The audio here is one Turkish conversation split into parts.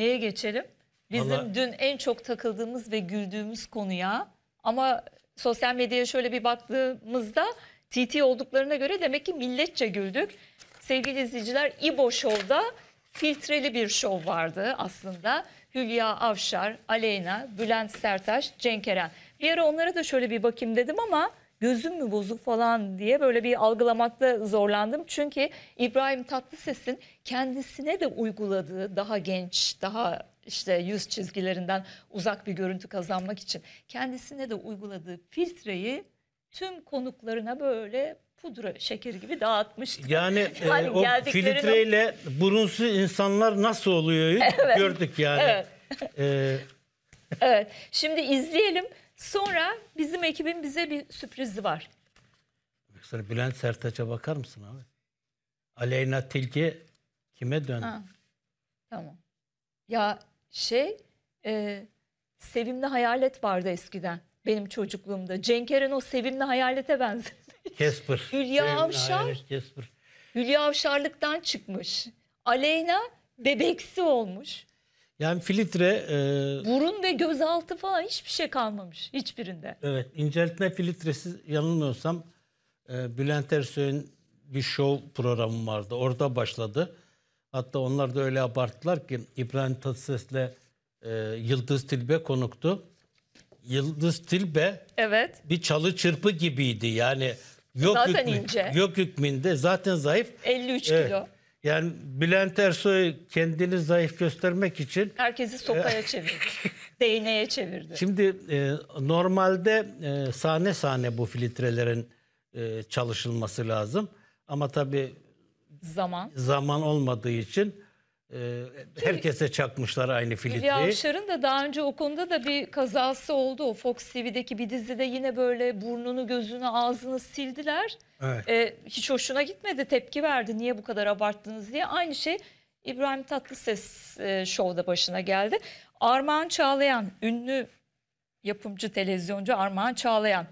Neye geçelim? Bizim Vallahi... dün en çok takıldığımız ve güldüğümüz konuya ama sosyal medyaya şöyle bir baktığımızda TT olduklarına göre demek ki milletçe güldük. Sevgili izleyiciler İbo Show'da filtreli bir show vardı aslında. Hülya Avşar, Aleyna, Bülent Sertaş, Cenk Eren. Bir ara onlara da şöyle bir bakayım dedim ama gözüm mü bozuk falan diye böyle bir algılamakta zorlandım. Çünkü İbrahim Tatlıses'in kendisine de uyguladığı daha genç, daha işte yüz çizgilerinden uzak bir görüntü kazanmak için kendisine de uyguladığı filtreyi tüm konuklarına böyle pudra şeker gibi dağıtmıştık. Yani, yani e, hani o filtreyle o... burunsuz insanlar nasıl oluyor evet. gördük yani. Evet. ee... evet. Şimdi izleyelim. Sonra bizim ekibin bize bir sürprizi var. sen Bülent Sertaç'a bakar mısın abi? Aleyna Tilki kime döndü? Ha, tamam. Ya şey e, Sevimli Hayalet vardı eskiden benim çocukluğumda. Cenk Eren o Sevimli Hayalet'e benzemiş. Kesper. Hülya Sevimli Avşar. Hayalet, Kesper. Hülya Avşarlıktan çıkmış. Aleyna bebeksi olmuş. Yani filtre... E, Burun ve gözaltı falan hiçbir şey kalmamış hiçbirinde. Evet inceltme filtresiz yanılmıyorsam e, Bülent Ersoy'un bir show programı vardı. Orada başladı. Hatta onlar da öyle abarttılar ki İbrahim Tatlıses'le e, Yıldız Tilbe konuktu. Yıldız Tilbe evet. bir çalı çırpı gibiydi. Yani yok zaten hükmü, ince. Yok hükmünde zaten zayıf. 53 kilo. Evet. Yani Bülent Ersoy kendini zayıf göstermek için... Herkesi sopaya e, çevirdi. Değneğe çevirdi. Şimdi e, normalde e, sahne sahne bu filtrelerin e, çalışılması lazım. Ama tabii zaman zaman olmadığı için e, herkese çakmışlar aynı filtreyi. Hülya Avşar'ın da daha önce o konuda da bir kazası oldu. O Fox TV'deki bir dizide yine böyle burnunu, gözünü, ağzını sildiler. Evet. E, hiç hoşuna gitmedi, tepki verdi. Niye bu kadar abarttınız diye. Aynı şey İbrahim Tatlıses e, şovda başına geldi. Armağan Çağlayan, ünlü yapımcı televizyoncu Armağan Çağlayan.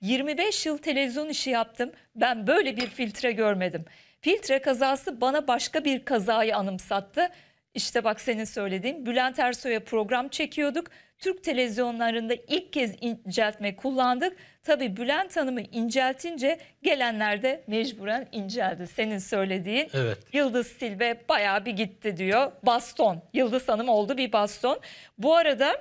25 yıl televizyon işi yaptım. Ben böyle bir filtre görmedim. Filtre kazası bana başka bir kazayı anımsattı. İşte bak senin söylediğin Bülent Ersoy'a program çekiyorduk. Türk televizyonlarında ilk kez inceltme kullandık. Tabi Bülent Hanım'ı inceltince gelenler de mecburen inceldi. Senin söylediğin evet. Yıldız Silve baya bir gitti diyor. Baston. Yıldız Hanım oldu bir baston. Bu arada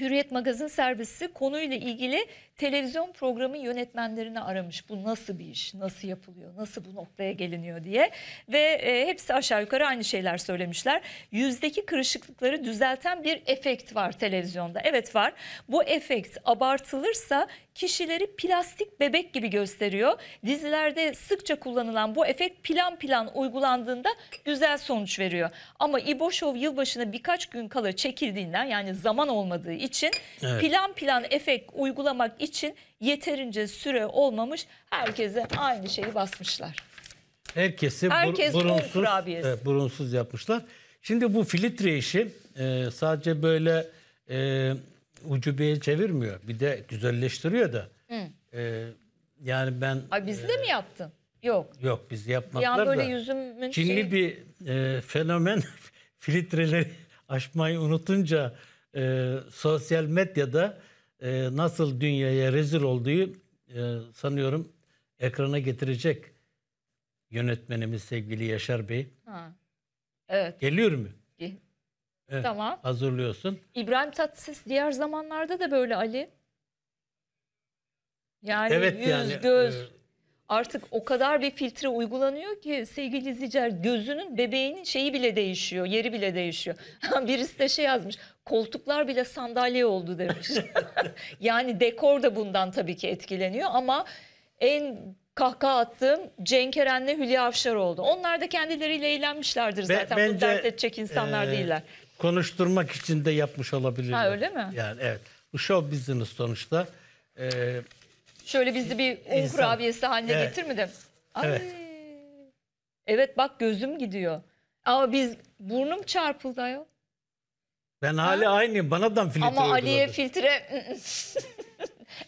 Hürriyet Magazin Servisi konuyla ilgili televizyon programı yönetmenlerini aramış. Bu nasıl bir iş, nasıl yapılıyor, nasıl bu noktaya geliniyor diye. Ve e, hepsi aşağı yukarı aynı şeyler söylemişler. Yüzdeki kırışıklıkları düzelten bir efekt var televizyonda. Evet var. Bu efekt abartılırsa kişileri plastik bebek gibi gösteriyor. Dizilerde sıkça kullanılan bu efekt plan plan uygulandığında güzel sonuç veriyor. Ama İbo Show yılbaşına birkaç gün kala çekildiğinden yani zaman olmadığı için evet. plan plan efekt uygulamak için yeterince süre olmamış herkese aynı şeyi basmışlar. Herkesi Herkes bur burunsuz, e, burunsuz yapmışlar. Şimdi bu filtre işi e, sadece böyle e, ucubeye çevirmiyor. Bir de güzelleştiriyor da. E, yani ben... Ay bizde e, mi yaptın? Yok. Yok biz yapmadılar ya böyle da. Yüzümün Çinli şeyi... bir e, fenomen filtreleri aşmayı unutunca e, sosyal medyada e, nasıl dünyaya rezil olduğu e, sanıyorum ekrana getirecek yönetmenimiz sevgili Yaşar Bey. Ha. Evet. Geliyor mu? evet, tamam. Hazırlıyorsun. İbrahim Tatlıses diğer zamanlarda da böyle Ali. Yani evet, yüz, yani, göz, e, artık o kadar bir filtre uygulanıyor ki sevgili izleyiciler gözünün bebeğinin şeyi bile değişiyor, yeri bile değişiyor. Birisi de şey yazmış, koltuklar bile sandalye oldu demiş. yani dekor da bundan tabii ki etkileniyor ama en kahkaha attığım Cenk Eren'le Hülya Avşar oldu. Onlar da kendileriyle eğlenmişlerdir zaten. Bence, Bunu dert edecek insanlar e, değiller. Konuşturmak için de yapmış olabilirler. Ha öyle mi? Yani evet. Bu show business sonuçta. Ee, Şöyle bizi bir un kurabiyesi haline evet. getirmedim. Ay. Evet. evet bak gözüm gidiyor. Ama biz burnum çarpıldı ayol. Ben hali ha? aynıyım. Bana da filtre Ama Ali'ye filtre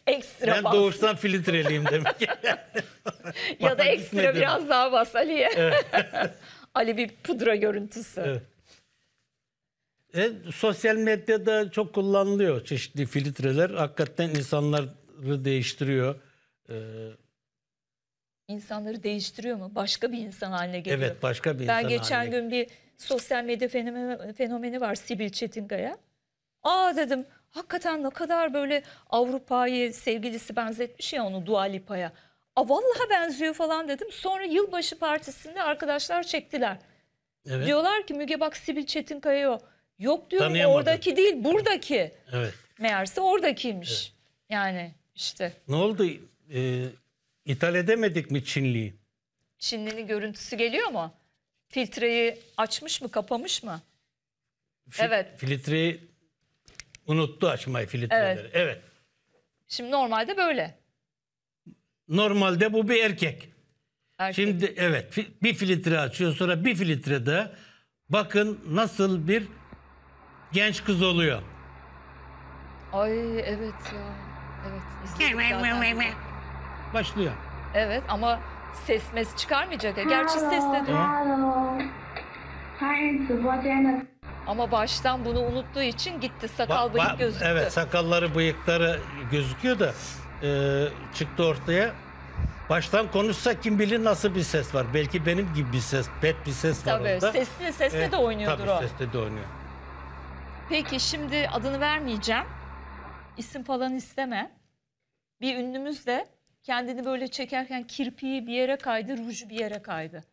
ekstra ben bas. Ben doğuştan filtreliyim demek ki. ya da ekstra gitmedim. biraz daha bas Ali'ye. Evet. Ali bir pudra görüntüsü. Evet. E, sosyal medyada çok kullanılıyor çeşitli filtreler. Hakikaten insanlar insanları değiştiriyor. Ee, İnsanları değiştiriyor mu? Başka bir insan haline geliyor. Evet başka bir Ben insan geçen haline- gün bir sosyal medya fenomeni, var Sibil Çetinkaya. Aa dedim hakikaten ne kadar böyle Avrupa'yı sevgilisi benzetmiş ya onu Dua Lipa'ya. Aa vallahi benziyor falan dedim. Sonra yılbaşı partisinde arkadaşlar çektiler. Evet, Diyorlar ki Müge bak Sibil Çetinkaya o. Yok diyorum oradaki değil buradaki. evet. Meğerse oradakiymiş. Yani işte. Ne oldu? Ee, ithal edemedik mi Çinliyi? Çinlinin görüntüsü geliyor mu? Filtreyi açmış mı, kapamış mı? Fi evet. Filtreyi unuttu açmayı filtreleri. Evet. evet. Şimdi normalde böyle. Normalde bu bir erkek. erkek. Şimdi evet bir filtre açıyor sonra bir filtrede bakın nasıl bir genç kız oluyor. Ay evet ya. Evet. Başlıyor. Evet ama ses mes çıkarmayacak. Gerçi sesle diyor. Ama baştan bunu unuttuğu için gitti. Sakal ba, ba, bıyık gözüktü. Evet sakalları bıyıkları gözüküyor da e, çıktı ortaya. Baştan konuşsa kim bilir nasıl bir ses var. Belki benim gibi bir ses, pet bir ses var tabii, orada. Sesli, sesle evet, de oynuyordur tabii, o. Tabii sesle de oynuyor. Peki şimdi adını vermeyeceğim. İsim falan isteme. Bir ünlümüz de kendini böyle çekerken kirpiği bir yere kaydı, ruju bir yere kaydı.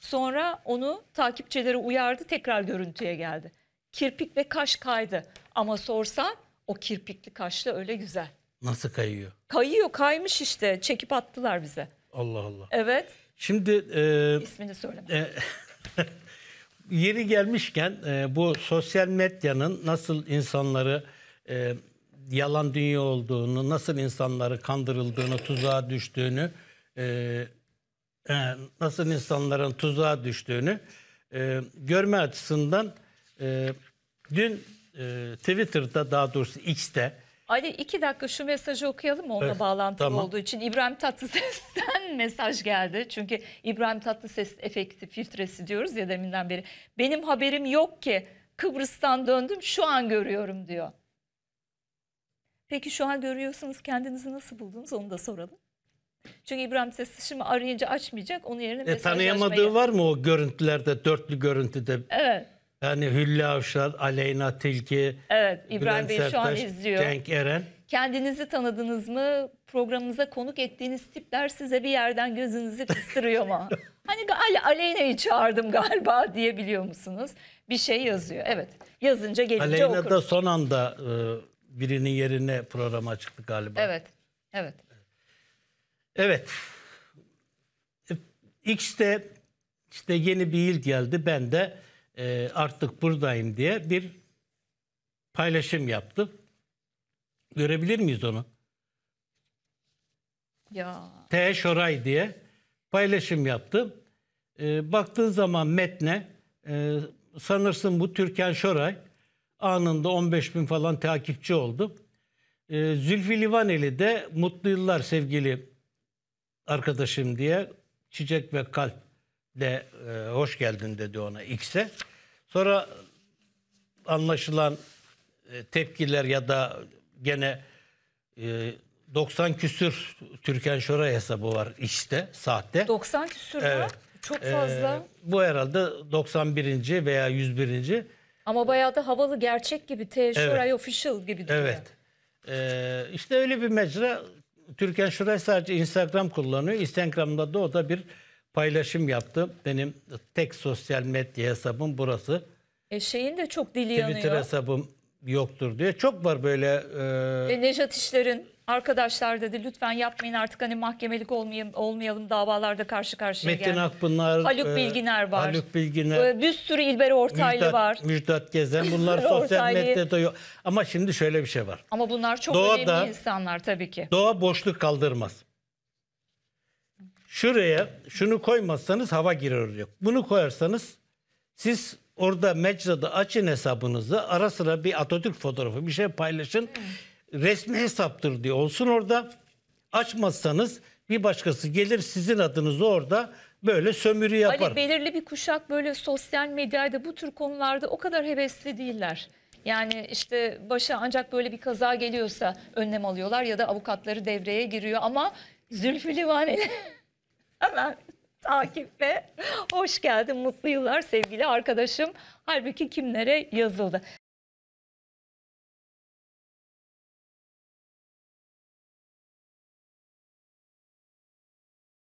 Sonra onu takipçileri uyardı, tekrar görüntüye geldi. Kirpik ve kaş kaydı. Ama sorsan o kirpikli kaşla öyle güzel. Nasıl kayıyor? Kayıyor, kaymış işte. Çekip attılar bize. Allah Allah. Evet. Şimdi... E, İsmini söyleme. E, yeri gelmişken e, bu sosyal medyanın nasıl insanları e, yalan dünya olduğunu, nasıl insanları kandırıldığını, tuzağa düştüğünü, e, e, nasıl insanların tuzağa düştüğünü e, görme açısından e, dün e, Twitter'da daha doğrusu X'te Ali iki dakika şu mesajı okuyalım onunla evet, eh, bağlantılı tamam. olduğu için. İbrahim Tatlıses'ten mesaj geldi. Çünkü İbrahim Tatlıses efekti filtresi diyoruz ya deminden beri. Benim haberim yok ki Kıbrıs'tan döndüm şu an görüyorum diyor. Peki şu an görüyorsunuz kendinizi nasıl buldunuz onu da soralım. Çünkü İbrahim Tatlıses şimdi arayınca açmayacak. Onun yerine mesaj e, Tanıyamadığı açmayı... var mı o görüntülerde, dörtlü görüntüde? Evet. Yani Hülya Avşar, Aleyna Tilki, evet, İbrahim Bülent Bey Sertaş, şu an izliyor. Cenk Eren. Kendinizi tanıdınız mı? programınıza konuk ettiğiniz tipler size bir yerden gözünüzü kıstırıyor mu? hani Aleyna'yı çağırdım galiba diyebiliyor musunuz? Bir şey yazıyor. Evet. Yazınca gelince Aleyna okuruz. da son anda e, birinin yerine programa çıktı galiba. Evet. Evet. Evet. X'te işte yeni bir yıl geldi. Ben de e, artık buradayım diye bir paylaşım yaptım. Görebilir miyiz onu? Ya. T Şoray diye paylaşım yaptım. E, baktığın zaman metne e, sanırsın bu Türkan Şoray anında 15 bin falan takipçi oldu. Ee, Zülfü Livaneli de mutlu yıllar sevgili arkadaşım diye çiçek ve kalp de e, hoş geldin dedi ona X'e. Sonra anlaşılan e, tepkiler ya da gene 90 e, küsür Türkan Şoray hesabı var işte saatte. 90 küsür evet. Çok fazla. Ee, bu herhalde 91. veya 101. Ama bayağı da havalı gerçek gibi. T Şuray evet. official gibi duruyor. Evet. Ee, işte öyle bir mecra. Türkan Şuray sadece Instagram kullanıyor. Instagram'da da o da bir paylaşım yaptı. Benim tek sosyal medya hesabım burası. E şeyin de çok dili Twitter yanıyor. Twitter hesabım yoktur diye. Çok var böyle... E... E, Nejat İşler'in Arkadaşlar dedi lütfen yapmayın artık hani mahkemelik olmayalım, olmayalım davalarda karşı karşıya Metin geldik. Akpınar, Haluk e, Bilginer var. Haluk Bilginer. E, bir sürü İlber Ortaylı Müjdat, var. Müjdat Gezen bunlar sosyal medyada yok. Ama şimdi şöyle bir şey var. Ama bunlar çok Doğada, önemli insanlar tabii ki. Doğa boşluk kaldırmaz. Şuraya şunu koymazsanız hava girer diyor. Bunu koyarsanız siz orada mecrada açın hesabınızı ara sıra bir Atatürk fotoğrafı bir şey paylaşın. Hmm resmi hesaptır diye olsun orada. Açmazsanız bir başkası gelir sizin adınızı orada böyle sömürü yapar. Ali belirli bir kuşak böyle sosyal medyada bu tür konularda o kadar hevesli değiller. Yani işte başa ancak böyle bir kaza geliyorsa önlem alıyorlar ya da avukatları devreye giriyor ama Zülfü Livaneli hemen takip ve hoş geldin mutlu yıllar sevgili arkadaşım. Halbuki kimlere yazıldı.